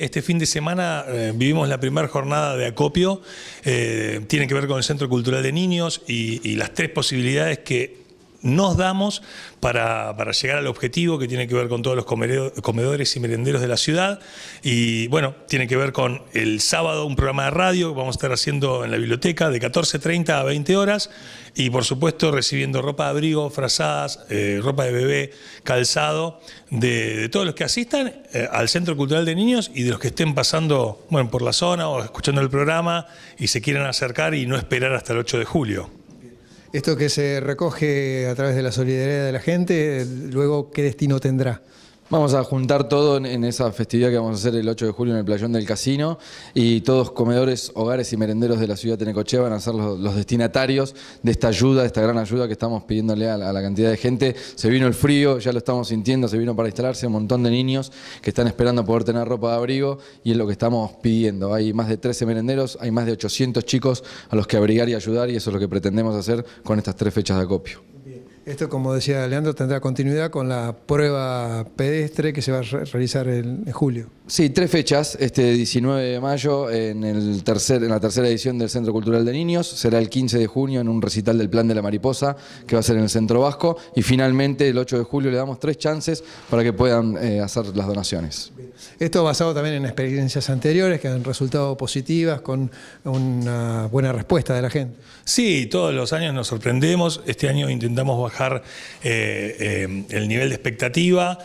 Este fin de semana eh, vivimos la primera jornada de acopio, eh, tiene que ver con el Centro Cultural de Niños y las tres posibilidades que nos damos para, llegar al objetivo que tiene que ver con todos los comedores y merenderos de la ciudad. Y bueno, tiene que ver con el sábado un programa de radio que vamos a estar haciendo en la biblioteca de 14.30 a 20 horas. Y por supuesto recibiendo ropa de abrigo, frazadas, eh, ropa de bebé, calzado, de, todos los que asistan eh, al Centro Cultural de Niños y de los que estén pasando bueno, por la zona o escuchando el programa y se quieran acercar y no esperar hasta el 8 de julio. Esto que se recoge a través de la solidaridad de la gente, luego, ¿qué destino tendrá? Vamos a juntar todo en, esa festividad que vamos a hacer el 8 de julio en el playón del casino y todos comedores, hogares y merenderos de la ciudad de Tenecoche van a ser los, destinatarios de esta ayuda, de esta gran ayuda que estamos pidiéndole a la, a la, cantidad de gente. Se vino el frío, ya lo estamos sintiendo, se vino para instalarse un montón de niños que están esperando poder tener ropa de abrigo y es lo que estamos pidiendo. Hay más de 13 merenderos, hay más de 800 chicos a los que abrigar y ayudar y eso es lo que pretendemos hacer con estas tres fechas de acopio. Esto, como decía Leandro, tendrá continuidad con la prueba pedestre que se va a realizar en julio. Sí, tres fechas, este 19 de mayo en, el tercer, en la tercera edición del Centro Cultural de Niños, será el 15 de junio en un recital del Plan de la Mariposa que va a ser en el Centro Vasco y finalmente el 8 de julio le damos tres chances para que puedan eh, hacer las donaciones. Esto basado también en experiencias anteriores que han resultado positivas con una buena respuesta de la gente. Sí, todos los años nos sorprendemos, este año intentamos bajar eh, eh, el nivel de expectativa.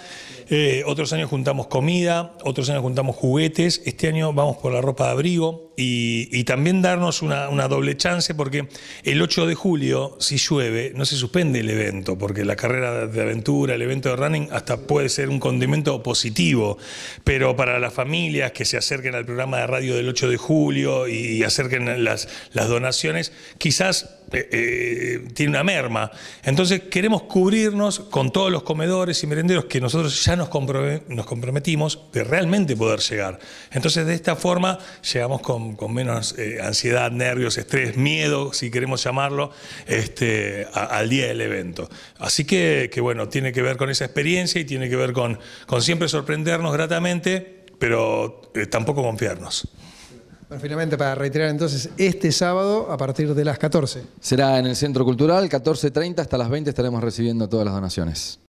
Eh, otros años juntamos comida, otros años juntamos juguetes, este año vamos por la ropa de abrigo y, también darnos una, doble chance porque el 8 de julio, si llueve, no se suspende el evento, porque la carrera de aventura, el evento de running, hasta puede ser un condimento positivo, pero para las familias que se acerquen al programa de radio del 8 de julio y, acerquen las, donaciones, quizás eh, eh, tiene una merma. Entonces queremos cubrirnos con todos los comedores y merenderos que nosotros ya nos, comprometimos de realmente poder llegar. Entonces, de esta forma, llegamos con, menos eh, ansiedad, nervios, estrés, miedo, si queremos llamarlo, este, al día del evento. Así que, bueno, tiene que ver con esa experiencia y tiene que ver con, con siempre sorprendernos gratamente, pero eh, tampoco confiarnos. finalmente, para reiterar entonces, este sábado a partir de las 14. Será en el Centro Cultural, 14.30 hasta las 20 estaremos recibiendo todas las donaciones.